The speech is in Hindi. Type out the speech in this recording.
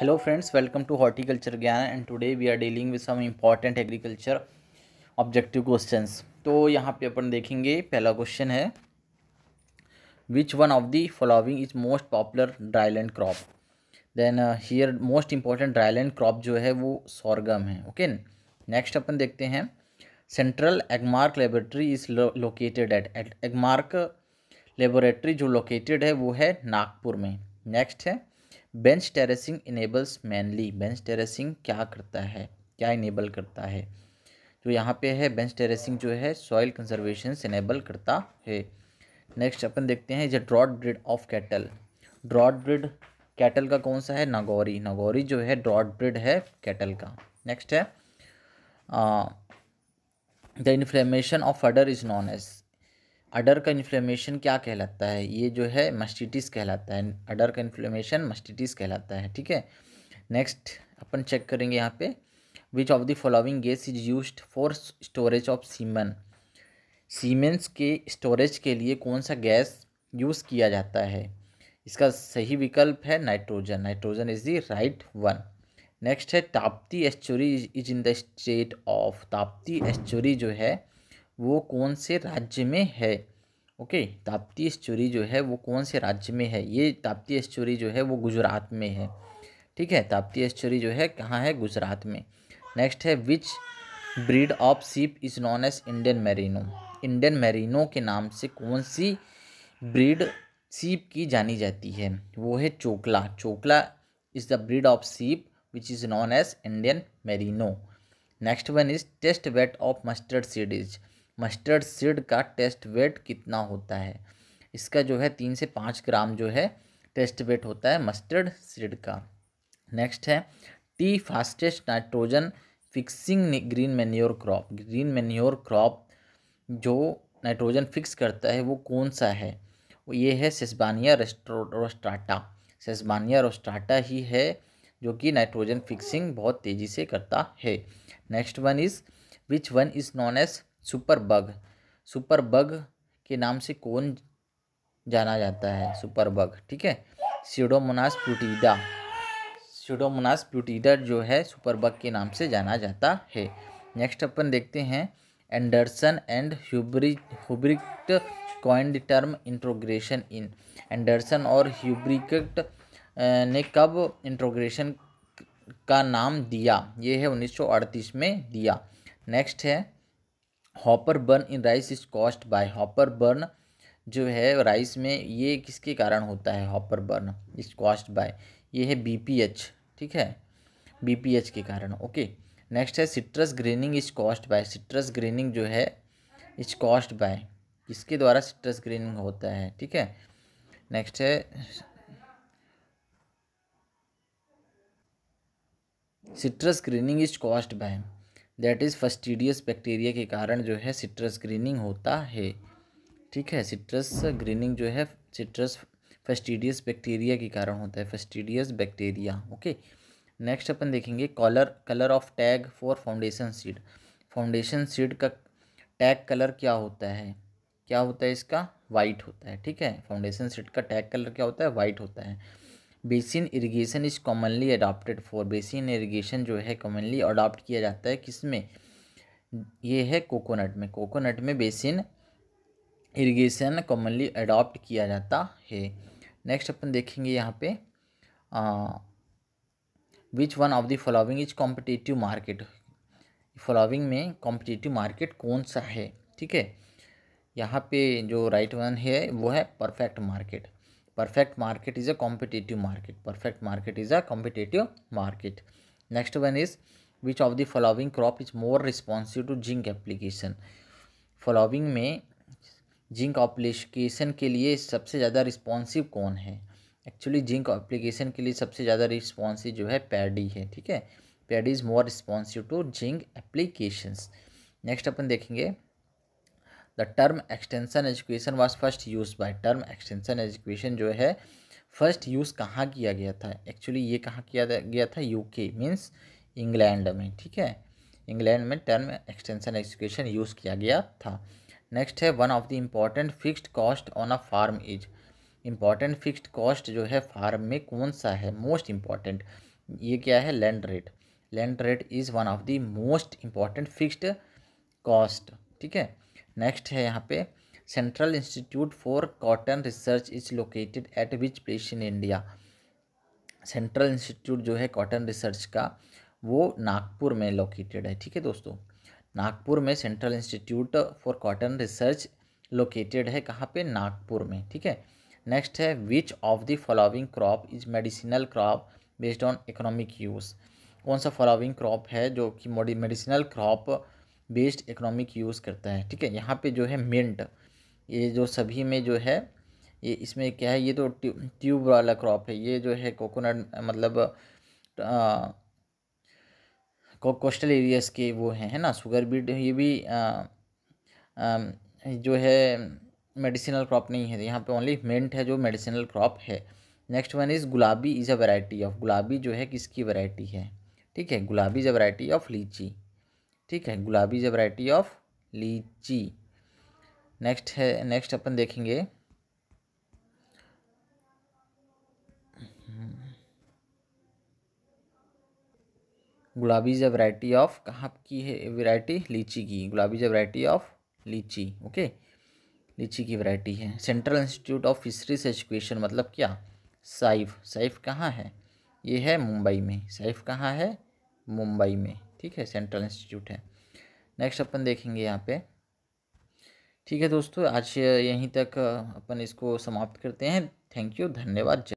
hello friends welcome to horticulture Gyan and today we are dealing with some important agriculture objective questions तो यहाँ पे अपन देखेंगे पहला क्वेश्चन है which one of the following is most popular dryland crop then here most dry dryland crop जो है वो सौरगम है ओके नेक्स्ट अपन देखते हैं central Agmark laboratory is located at Agmark laboratory जो लोकेटेड है वो है नागपुर में नेक्स्ट है bench terracing enables mainly bench terracing क्या करता है क्या इनेबल करता है जो यहाँ पे है बेंच टेरेसिंग जो है सॉइल कंजर्वेशन इनेबल करता है नेक्स्ट अपन देखते हैं जो draught breed of cattle draught breed cattle का कौन सा है नागौरी नागौरी जो है ड्रॉड ब्रिड है कैटल का नेक्स्ट है the inflammation of udder is known as udder का इन्फ्लेमेशन क्या कहलाता है ये जो है मस्टिटिस कहलाता है अडर का इन्फ्लेमेशन मस्टिटिस कहलाता है ठीक है नेक्स्ट अपन चेक करेंगे यहाँ पे which of the following gas is use for storage of semen semen के स्टोरेज के लिए कौन सा गैस यूज़ किया जाता है इसका सही विकल्प है nitrogen nitrogen is the right one next है Tapti estuary is in the state of Tapti estuary जो है वो कौन से राज्य में है ओके ताप्ती एस्चुरी जो है वो कौन से राज्य में है ये ताप्ती एस्चुरी जो है वो गुजरात में है ठीक है ताप्ती एस्चुरी जो है कहाँ है गुजरात में नेक्स्ट है which breed of sheep is known as Indian merino Indian merino के नाम से कौन सी ब्रीड सीप की जानी जाती है वो है Chokla Chokla is the breed of sheep which is known as Indian merino next one is test weight of mustard seed is mustard seed का टेस्ट वेट कितना होता है इसका जो है तीन से पाँच ग्राम जो है टेस्ट वेट होता है मस्टर्ड सीड का नेक्स्ट है the fastest nitrogen fixing green manure crop green manure crop जो नाइट्रोजन फिक्स करता है वो कौन सा है वो ये है सेस्बानिया रोस्टाटा सेस्बानिया रोस्टाटा ही है जो कि नाइट्रोजन फिक्सिंग बहुत तेज़ी से करता है next one is which one is known as super bug super bug के नाम से कौन जाना जाता है सुपर बग ठीक है सीडोमोनास प्यूटीडा सीडोमोनास प्यूटीडा जो है सुपर बग के नाम से जाना जाता है नेक्स्ट अपन देखते हैं Anderson and Hubricht Hubricht coined term introgression in Anderson और ह्यूब्रिकट ने कब इंट्रोग्रेशन का नाम दिया ये है 1938 में दिया नेक्स्ट है hopper burn in rice is caused by hopper burn जो है राइस में ये किसके कारण होता है hopper burn is caused by ये है बीपीएच ठीक है बीपीएच के कारण ओके नेक्स्ट है citrus greening is caused by citrus greening जो है इज कॉस्ट बाय इसके द्वारा सिट्रस ग्रेनिंग होता है ठीक है नेक्स्ट है citrus greening is caused by that is fastidious bacteria के कारण जो है सिट्रस ग्रीनिंग होता है ठीक है सिट्रस ग्रीनिंग जो है सिट्रस फस्टिडियस बैक्टीरिया के कारण होता है फस्टिडियस बैक्टीरिया ओके नेक्स्ट अपन देखेंगे colour colour of tag for foundation seed foundation seed का टैग कलर क्या होता है क्या होता है इसका वाइट होता है ठीक है फाउंडेशन सीड का टैग कलर क्या होता है वाइट होता है basin irrigation is commonly adopted for basin irrigation जो है कॉमनली अडॉप्ट किया जाता है किस में ये है कोकोनट में कोकोनट में बेसिन इरिगेशन कॉमनली अडॉप्ट किया जाता है नेक्स्ट अपन देखेंगे यहाँ पे which one of the following is competitive market following में कॉम्पिटिटिव मार्केट कौन सा है ठीक है यहाँ पे जो राइट वन है वो है perfect market perfect market is a competitive market perfect market is a competitive market next one is which of the following crop is more responsive to zinc application following में जिंक application के लिए सबसे ज़्यादा responsive कौन है एक्चुअली जिंक एप्लीकेशन के लिए सबसे ज़्यादा रिस्पॉन्सिव जो है पैडी है ठीक है paddy is more responsive to zinc applications next अपन देखेंगे the term extension education was first use by term extension education जो है फर्स्ट यूज़ कहाँ किया गया था एक्चुअली ये कहाँ किया गया था यू के मीन्स इंग्लैंड में ठीक है इंग्लैंड में टर्म एक्सटेंसन एजुकेशन यूज़ किया गया था नेक्स्ट है one of the important fixed cost on a farm is important fixed cost जो है फार्म में कौन सा है मोस्ट इम्पॉर्टेंट ये क्या है land rent land rent is one of the most important fixed cost ठीक है नेक्स्ट है यहाँ पे central institute for cotton research is located at which place in India central institute जो है कॉटन रिसर्च का वो नागपुर में लोकेटेड है ठीक है दोस्तों नागपुर में central institute for cotton research located है कहाँ पे नागपुर में ठीक है नेक्स्ट है which of the following crop is medicinal crop based on economic use कौन सा फॉलोइंग क्रॉप है जो कि medicinal crop based economic use करता है ठीक है यहाँ पे जो है मिंट ये जो सभी में जो है ये इसमें क्या है ये तो ट्यूब वाला क्रॉप है ये जो है कोकोनट मतलब को, कोस्टल एरियाज़ के वो हैं है ना शुगर बीट ये भी आ, आ, जो है मेडिसिनल क्रॉप नहीं है तो यहाँ पे ओनली मिंट है जो मेडिसिनल क्रॉप है next one is Gulabi is a variety of Gulabi जो है किसकी वैरायटी है ठीक है गुलाबी इज़ अ वैरायटी ऑफ लीची ठीक है Gulabi is variety of litchi next है नेक्स्ट अपन देखेंगे Gulabi is a variety of कहाँ की है वराइटी लीची की Gulabi is a variety of litchi okay लीची की वराइटी है central institute of fisheries education मतलब क्या साइफ साइफ कहाँ है ये है मुंबई में साइफ कहाँ है मुंबई में ठीक है सेंट्रल इंस्टीट्यूट है नेक्स्ट अपन देखेंगे यहाँ पे ठीक है दोस्तों आज यहीं तक अपन इसको समाप्त करते हैं थैंक यू धन्यवाद